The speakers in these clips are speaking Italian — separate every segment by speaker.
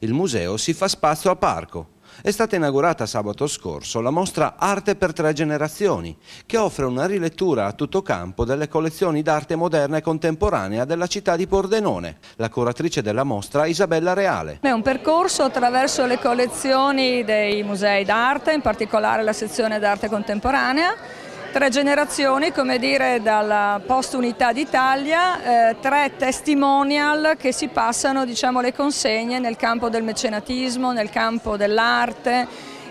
Speaker 1: Il museo si fa spazio a parco. È stata inaugurata sabato scorso la mostra Arte per tre generazioni, che offre una rilettura a tutto campo delle collezioni d'arte moderna e contemporanea della città di Pordenone, la curatrice della mostra Isabella Reale.
Speaker 2: È un percorso attraverso le collezioni dei musei d'arte, in particolare la sezione d'arte contemporanea, tre generazioni, come dire, dalla post-unità d'Italia, eh, tre testimonial che si passano diciamo, le consegne nel campo del mecenatismo, nel campo dell'arte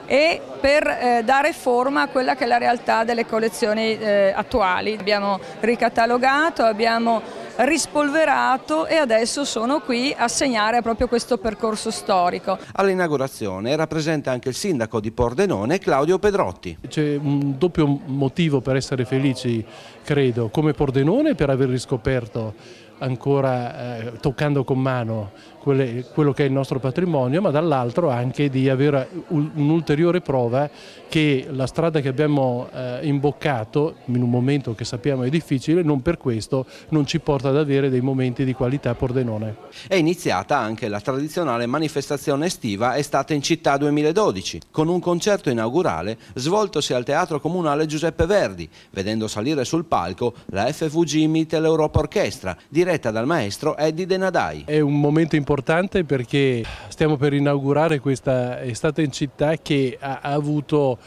Speaker 2: e per eh, dare forma a quella che è la realtà delle collezioni eh, attuali. Abbiamo ricatalogato, abbiamo rispolverato e adesso sono qui a segnare proprio questo percorso storico.
Speaker 1: All'inaugurazione era presente anche il sindaco di Pordenone Claudio
Speaker 3: Pedrotti. C'è un doppio motivo per essere felici credo come Pordenone per aver riscoperto ancora eh, toccando con mano quelle, quello che è il nostro patrimonio, ma dall'altro anche di avere un'ulteriore prova che la strada che abbiamo eh, imboccato in un momento che sappiamo è difficile, non per questo non ci porta ad avere dei momenti di qualità a Pordenone.
Speaker 1: È iniziata anche la tradizionale manifestazione estiva Estate in città 2012, con un concerto inaugurale svoltosi al Teatro Comunale Giuseppe Verdi, vedendo salire sul palco la FVG Mittel Europa Orchestra,
Speaker 3: di diretta dal maestro Eddie Denadai. È un momento importante perché stiamo per inaugurare questa estate in città che ha avuto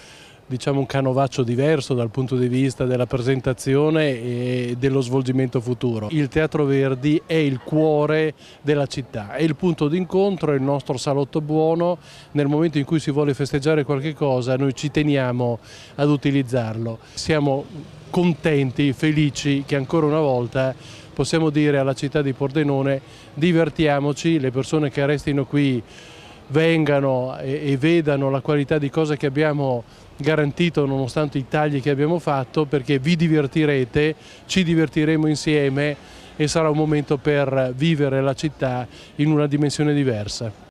Speaker 3: diciamo, un canovaccio diverso dal punto di vista della presentazione e dello svolgimento futuro. Il Teatro Verdi è il cuore della città, è il punto d'incontro, è il nostro salotto buono, nel momento in cui si vuole festeggiare qualche cosa noi ci teniamo ad utilizzarlo. Siamo contenti, felici che ancora una volta possiamo dire alla città di Pordenone divertiamoci, le persone che restino qui vengano e, e vedano la qualità di cose che abbiamo garantito nonostante i tagli che abbiamo fatto perché vi divertirete, ci divertiremo insieme e sarà un momento per vivere la città in una dimensione diversa.